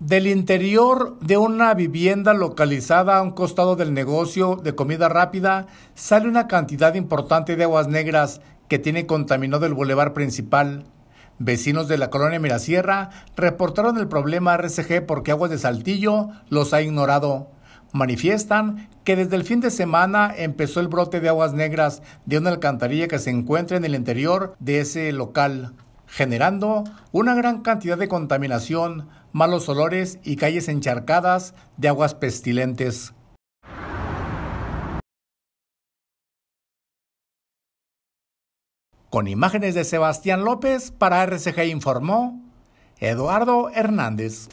Del interior de una vivienda localizada a un costado del negocio de comida rápida sale una cantidad importante de aguas negras que tiene contaminado el bulevar principal. Vecinos de la colonia Mirasierra reportaron el problema a RCG porque Aguas de Saltillo los ha ignorado. Manifiestan que desde el fin de semana empezó el brote de aguas negras de una alcantarilla que se encuentra en el interior de ese local generando una gran cantidad de contaminación, malos olores y calles encharcadas de aguas pestilentes. Con imágenes de Sebastián López para RCG informó Eduardo Hernández.